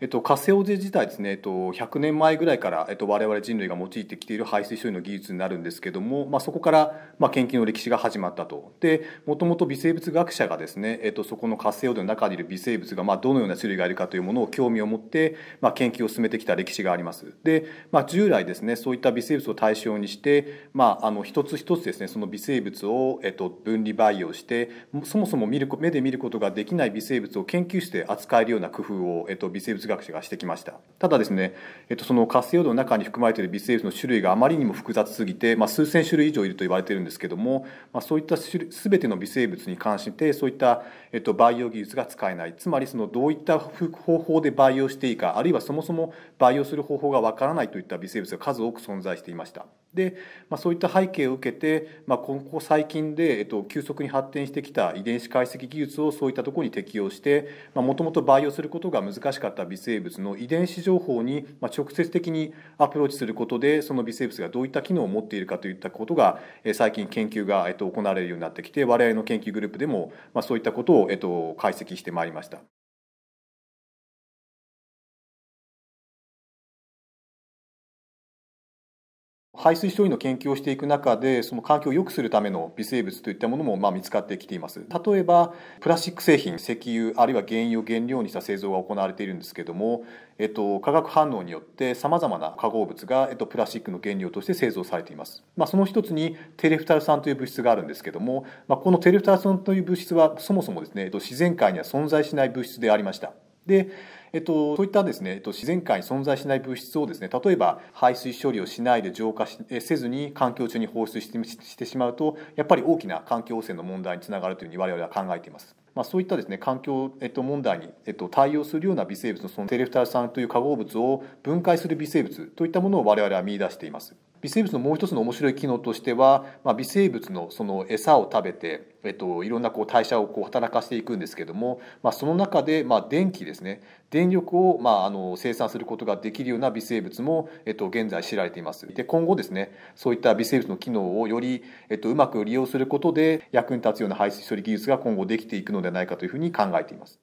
えっと、カセオゼ自体ですね、えっと、100年前ぐらいから、えっと、我々人類が用いてきている排水処理の技術になるんですけども、まあ、そこから、まあ、研究の歴史が始まったとでもともと微生物学者がですね、えっと、そこのカセオゼの中にいる微生物が、まあ、どのような種類がいるかというものを興味を持って、まあ、研究を進めてきた歴史がありますで、まあ、従来ですねそういった微生物を対象にして、まあ、あの一つ一つですねその微生物を、えっと、分離培養してそもそも見る目で見ることができない微生物を研究して扱えるような工夫を、えっと、微生物生物学者がしてきましたただですね、えっと、その活性溶土の中に含まれている微生物の種類があまりにも複雑すぎて、まあ、数千種類以上いると言われているんですけども、まあ、そういった全ての微生物に関してそういった、えっと、培養技術が使えないつまりそのどういった方法で培養していいかあるいはそもそも培養する方法がわからないといった微生物が数多く存在していました。で、まあ、そういった背景を受けて、まあ、ここ最近で、えっと、急速に発展してきた遺伝子解析技術をそういったところに適用してもともと培養することが難しかったった微生物の遺伝子情報に直接的にアプローチすることでその微生物がどういった機能を持っているかといったことが最近研究が行われるようになってきて我々の研究グループでもそういったことを解析してまいりました。排水処理の研究をしていく中でその環境を良くするための微生物といったものもま見つかってきています例えばプラスチック製品石油あるいは原油を原料にした製造が行われているんですけども、えっと、化学反応によって様々な化合物が、えっと、プラスチックの原料として製造されています、まあ、その一つにテレフタル酸という物質があるんですけども、まあ、このテレフタル酸という物質はそもそもですね、えっと、自然界には存在しない物質でありましたでえっと、そういったですね、えっと、自然界に存在しない物質をですね、例えば排水処理をしないで浄化しせずに環境中に放出してしてしまうと、やっぱり大きな環境汚染の問題につながるというふうに我々は考えています。まあ、そういったですね環境、えっと、問題に、えっと、対応するような微生物のそのテレフタル酸という化合物を分解する微生物といったものを我々は見出しています。微生物のもう一つの面白い機能としては、まあ、微生物のその餌を食べて、えっと、いろんなこう代謝をこう働かせていくんですけども、まあ、その中で、まあ、電気ですね電力を、まあ、あの生産することができるような微生物も、えっと、現在知られていますで今後ですねそういった微生物の機能をより、えっと、うまく利用することで役に立つような排水処理技術が今後できていくのではないかというふうに考えています。